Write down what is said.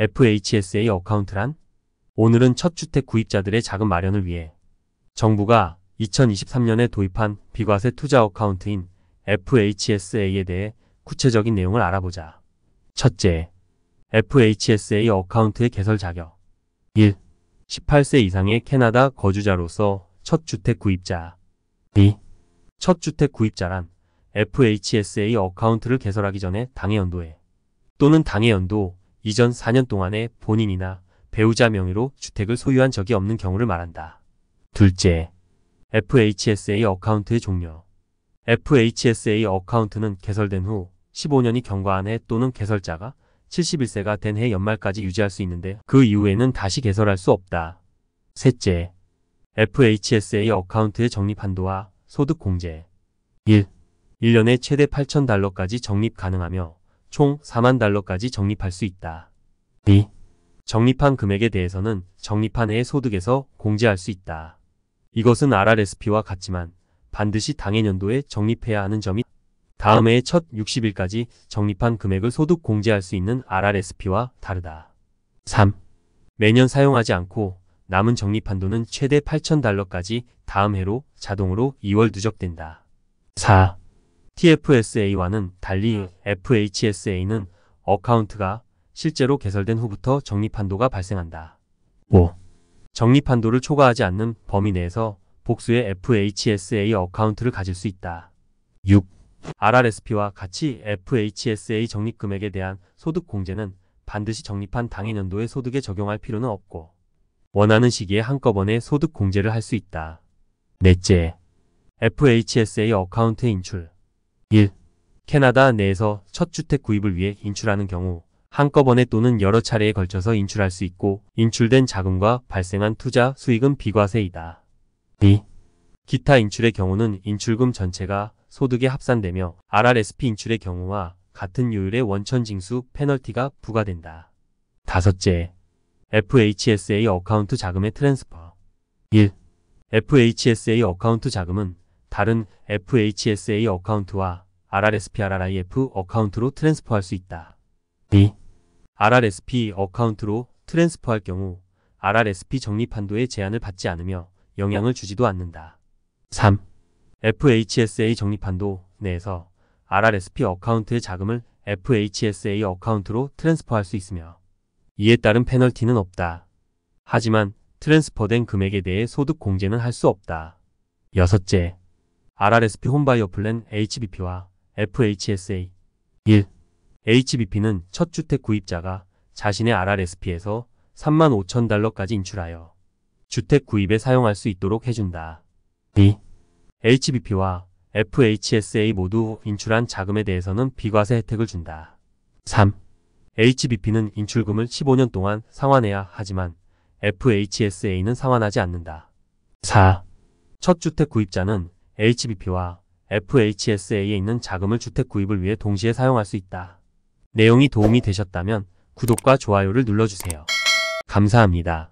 FHSA 어카운트란? 오늘은 첫 주택 구입자들의 자금 마련을 위해 정부가 2023년에 도입한 비과세 투자 어카운트인 FHSA에 대해 구체적인 내용을 알아보자. 첫째, FHSA 어카운트의 개설 자격 1. 18세 이상의 캐나다 거주자로서 첫 주택 구입자 2. 첫 주택 구입자란 FHSA 어카운트를 개설하기 전에 당해 연도에 또는 당해 연도 이전 4년 동안에 본인이나 배우자 명의로 주택을 소유한 적이 없는 경우를 말한다. 둘째, FHSA 어카운트의 종료. FHSA 어카운트는 개설된 후 15년이 경과한 해 또는 개설자가 71세가 된 해 연말까지 유지할 수 있는데 그 이후에는 다시 개설할 수 없다. 셋째, FHSA 어카운트의 적립 한도와 소득 공제. 1. 1년에 최대 8,000달러까지 적립 가능하며 총 4만 달러까지 적립할 수 있다. B. 적립한 금액에 대해서는 적립한 해의 소득에서 공제할 수 있다. 이것은 RRSP와 같지만 반드시 당해 년도에 적립해야 하는 점이 다음 해의 첫 60일까지 적립한 금액을 소득 공제할 수 있는 RRSP와 다르다. 3. 매년 사용하지 않고 남은 적립한 도는 최대 8,000달러까지 다음 해로 자동으로 2월 누적된다. 4. TFSA와는 달리 음. FHSA는 어카운트가 실제로 개설된 후부터 적립한도가 발생한다. 5. 뭐? 적립한도를 초과하지 않는 범위 내에서 복수의 FHSA 어카운트를 가질 수 있다. 6. RRSP와 같이 FHSA 적립금액에 대한 소득공제는 반드시 적립한 당해년도의 소득에 적용할 필요는 없고 원하는 시기에 한꺼번에 소득공제를 할 수 있다. 넷째, FHSA 어카운트 인출 1. 캐나다 내에서 첫 주택 구입을 위해 인출하는 경우 한꺼번에 또는 여러 차례에 걸쳐서 인출할 수 있고 인출된 자금과 발생한 투자 수익은 비과세이다. 2. 기타 인출의 경우는 인출금 전체가 소득에 합산되며 RRSP 인출의 경우와 같은 요율의 원천징수 페널티가 부과된다. 다섯째, FHSA 어카운트 자금의 트랜스퍼 1. FHSA 어카운트 자금은 다른 FHSA 어카운트와 RRSP RRIF 어카운트로 트랜스퍼할 수 있다. B. 네. RRSP 어카운트로 트랜스퍼할 경우 RRSP 적립 한도의 제한을 받지 않으며 영향을 주지도 않는다. 3. FHSA 적립 한도 내에서 RRSP 어카운트의 자금을 FHSA 어카운트로 트랜스퍼할 수 있으며 이에 따른 페널티는 없다. 하지만 트랜스퍼된 금액에 대해 소득 공제는 할 수 없다. 여섯째, RRSP 홈바이어 플랜 HBP와 FHSA 1. HBP는 첫 주택 구입자가 자신의 RRSP에서 3만 5천 달러까지 인출하여 주택 구입에 사용할 수 있도록 해준다. 2. HBP와 FHSA 모두 인출한 자금에 대해서는 비과세 혜택을 준다. 3. HBP는 인출금을 15년 동안 상환해야 하지만 FHSA는 상환하지 않는다. 4. 첫 주택 구입자는 HBP와 FHSA에 있는 자금을 주택 구입을 위해 동시에 사용할 수 있다. 내용이 도움이 되셨다면 구독과 좋아요를 눌러주세요. 감사합니다.